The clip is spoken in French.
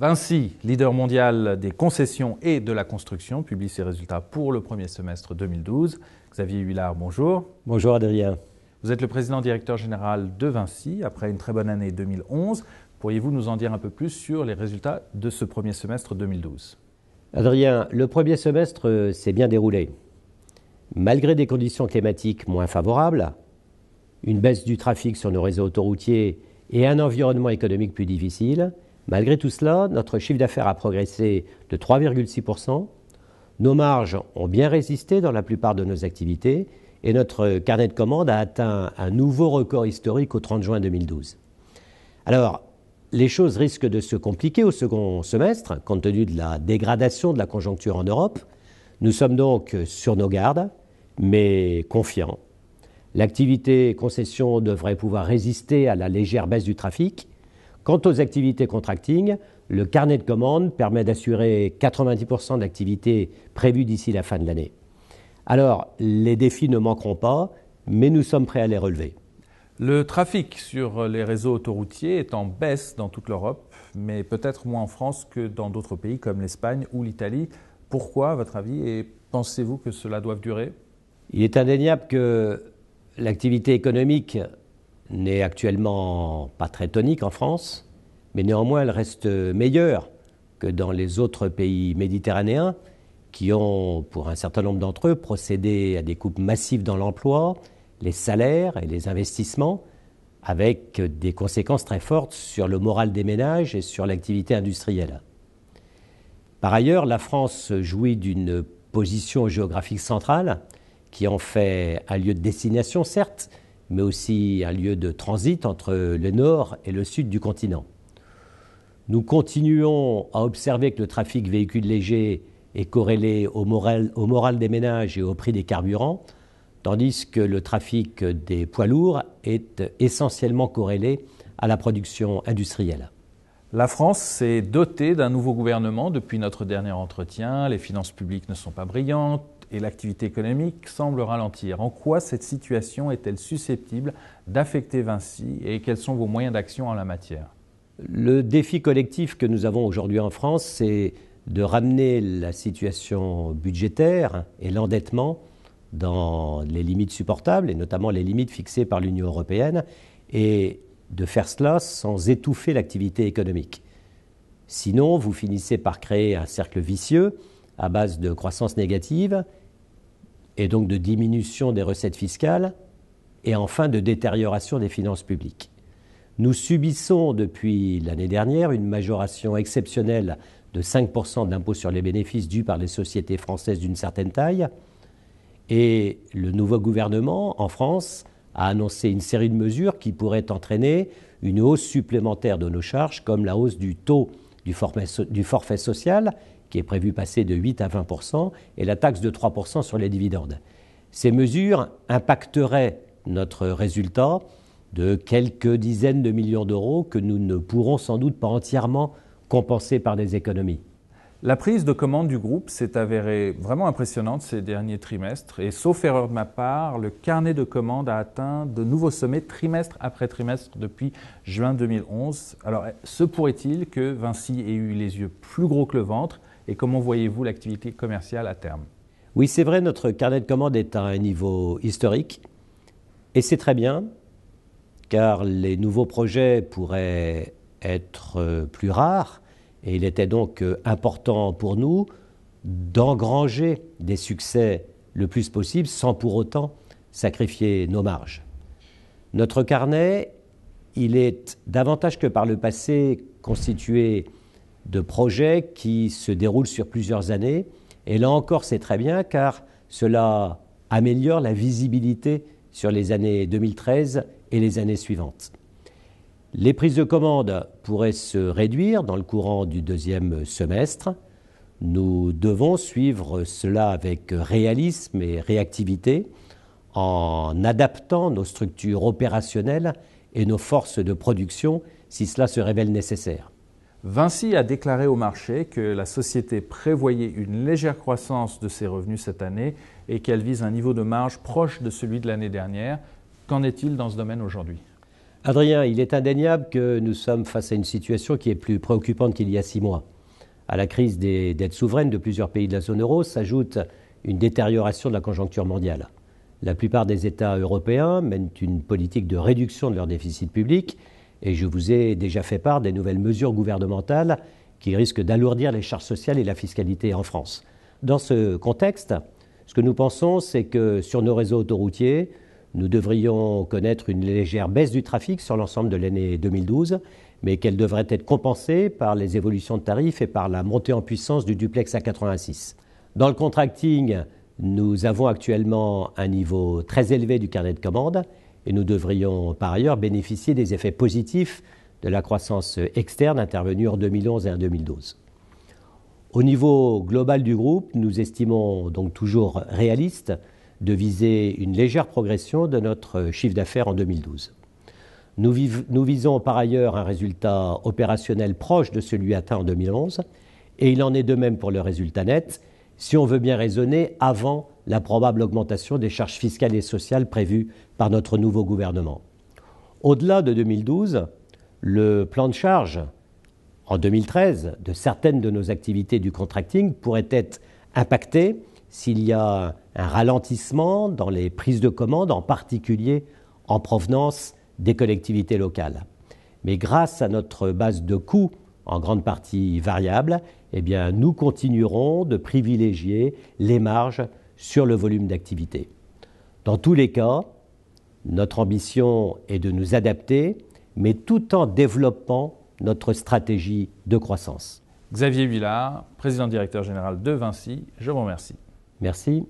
Vinci, leader mondial des concessions et de la construction, publie ses résultats pour le premier semestre 2012. Xavier Huillard, bonjour. Bonjour Adrien. Vous êtes le président directeur général de Vinci après une très bonne année 2011. Pourriez-vous nous en dire un peu plus sur les résultats de ce premier semestre 2012 Adrien, le premier semestre euh, s'est bien déroulé. Malgré des conditions climatiques moins favorables, une baisse du trafic sur nos réseaux autoroutiers et un environnement économique plus difficile, Malgré tout cela, notre chiffre d'affaires a progressé de 3,6%, nos marges ont bien résisté dans la plupart de nos activités et notre carnet de commandes a atteint un nouveau record historique au 30 juin 2012. Alors, les choses risquent de se compliquer au second semestre, compte tenu de la dégradation de la conjoncture en Europe. Nous sommes donc sur nos gardes, mais confiants. L'activité concession devrait pouvoir résister à la légère baisse du trafic Quant aux activités contracting, le carnet de commandes permet d'assurer 90% d'activités prévues d'ici la fin de l'année. Alors, les défis ne manqueront pas, mais nous sommes prêts à les relever. Le trafic sur les réseaux autoroutiers est en baisse dans toute l'Europe, mais peut-être moins en France que dans d'autres pays comme l'Espagne ou l'Italie. Pourquoi, à votre avis, et pensez-vous que cela doit durer Il est indéniable que l'activité économique n'est actuellement pas très tonique en France, mais néanmoins elle reste meilleure que dans les autres pays méditerranéens qui ont, pour un certain nombre d'entre eux, procédé à des coupes massives dans l'emploi, les salaires et les investissements, avec des conséquences très fortes sur le moral des ménages et sur l'activité industrielle. Par ailleurs, la France jouit d'une position géographique centrale qui en fait un lieu de destination, certes, mais aussi un lieu de transit entre le nord et le sud du continent. Nous continuons à observer que le trafic véhicules légers est corrélé au moral, au moral des ménages et au prix des carburants, tandis que le trafic des poids lourds est essentiellement corrélé à la production industrielle. La France s'est dotée d'un nouveau gouvernement depuis notre dernier entretien. Les finances publiques ne sont pas brillantes, et l'activité économique semble ralentir. En quoi cette situation est-elle susceptible d'affecter Vinci et quels sont vos moyens d'action en la matière Le défi collectif que nous avons aujourd'hui en France, c'est de ramener la situation budgétaire et l'endettement dans les limites supportables, et notamment les limites fixées par l'Union européenne, et de faire cela sans étouffer l'activité économique. Sinon, vous finissez par créer un cercle vicieux à base de croissance négative et donc de diminution des recettes fiscales, et enfin de détérioration des finances publiques. Nous subissons depuis l'année dernière une majoration exceptionnelle de 5% d'impôt sur les bénéfices dû par les sociétés françaises d'une certaine taille, et le nouveau gouvernement en France a annoncé une série de mesures qui pourraient entraîner une hausse supplémentaire de nos charges, comme la hausse du taux du forfait social qui est prévu passer de 8 à 20 et la taxe de 3 sur les dividendes. Ces mesures impacteraient notre résultat de quelques dizaines de millions d'euros que nous ne pourrons sans doute pas entièrement compenser par des économies. La prise de commande du groupe s'est avérée vraiment impressionnante ces derniers trimestres et sauf erreur de ma part, le carnet de commandes a atteint de nouveaux sommets trimestre après trimestre depuis juin 2011. Alors, se pourrait-il que Vinci ait eu les yeux plus gros que le ventre et comment voyez-vous l'activité commerciale à terme Oui, c'est vrai, notre carnet de commandes est à un niveau historique et c'est très bien car les nouveaux projets pourraient être euh, plus rares et il était donc euh, important pour nous d'engranger des succès le plus possible sans pour autant sacrifier nos marges. Notre carnet, il est davantage que par le passé constitué de projets qui se déroulent sur plusieurs années. Et là encore, c'est très bien car cela améliore la visibilité sur les années 2013 et les années suivantes. Les prises de commandes pourraient se réduire dans le courant du deuxième semestre. Nous devons suivre cela avec réalisme et réactivité en adaptant nos structures opérationnelles et nos forces de production si cela se révèle nécessaire. Vinci a déclaré au marché que la société prévoyait une légère croissance de ses revenus cette année et qu'elle vise un niveau de marge proche de celui de l'année dernière. Qu'en est-il dans ce domaine aujourd'hui Adrien, il est indéniable que nous sommes face à une situation qui est plus préoccupante qu'il y a six mois. À la crise des dettes souveraines de plusieurs pays de la zone euro s'ajoute une détérioration de la conjoncture mondiale. La plupart des États européens mènent une politique de réduction de leur déficit public et je vous ai déjà fait part des nouvelles mesures gouvernementales qui risquent d'alourdir les charges sociales et la fiscalité en France. Dans ce contexte, ce que nous pensons, c'est que sur nos réseaux autoroutiers, nous devrions connaître une légère baisse du trafic sur l'ensemble de l'année 2012, mais qu'elle devrait être compensée par les évolutions de tarifs et par la montée en puissance du duplex a 86. Dans le contracting, nous avons actuellement un niveau très élevé du carnet de commandes et nous devrions par ailleurs bénéficier des effets positifs de la croissance externe intervenue en 2011 et en 2012. Au niveau global du groupe, nous estimons donc toujours réaliste de viser une légère progression de notre chiffre d'affaires en 2012. Nous, nous, visons par ailleurs un résultat opérationnel proche de celui atteint en 2011, et il en est de même pour le résultat net, si on veut bien raisonner avant la probable augmentation des charges fiscales et sociales prévues par notre nouveau gouvernement. Au-delà de 2012, le plan de charge en 2013 de certaines de nos activités du contracting pourrait être impacté s'il y a un ralentissement dans les prises de commandes, en particulier en provenance des collectivités locales. Mais grâce à notre base de coûts en grande partie variable, eh nous continuerons de privilégier les marges sur le volume d'activité. Dans tous les cas, notre ambition est de nous adapter, mais tout en développant notre stratégie de croissance. Xavier Villard, président directeur général de Vinci, je vous remercie. Merci.